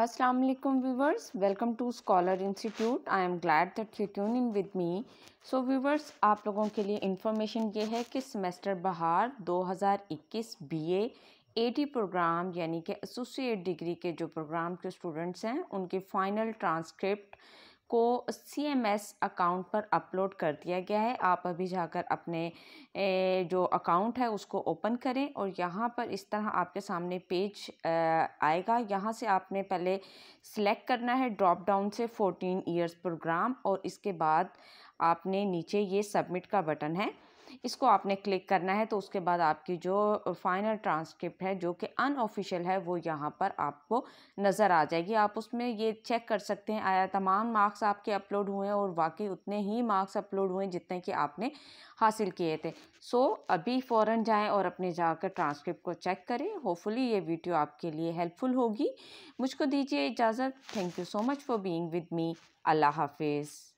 Assalamu alaikum viewers welcome to scholar institute i am glad that you tune in with me so viewers आप लोगों के लिए information ये है कि सेमेस्टर बहार 2021 बीए एटी प्रोग्राम यानी कि एसोसिएट डिग्री के जो प्रोग्राम के स्टूडेंट्स हैं उनके फाइनल ट्रांसक्रिप्ट को सी एम एस अकाउंट पर अपलोड कर दिया गया है आप अभी जाकर अपने जो अकाउंट है उसको ओपन करें और यहाँ पर इस तरह आपके सामने पेज आएगा यहाँ से आपने पहले सिलेक्ट करना है ड्रॉप डाउन से फोर्टीन ईयर्स प्रोग्राम और इसके बाद आपने नीचे ये सबमिट का बटन है इसको आपने क्लिक करना है तो उसके बाद आपकी जो फाइनल ट्रांसक्रिप्ट है जो कि अनऑफिशियल है वो यहाँ पर आपको नज़र आ जाएगी आप उसमें ये चेक कर सकते हैं आया तमाम मार्क्स आपके अपलोड हुए हैं और वाकई उतने ही मार्क्स अपलोड हुए हैं जितने कि आपने हासिल किए थे सो अभी फ़ौर जाएँ और अपने जाकर ट्रांसक्रिप्ट को चेक करें होपफुली ये वीडियो आपके लिए हेल्पफुल होगी मुझको दीजिए इजाज़त thank you so much for being with me अल्लाह हाफिज़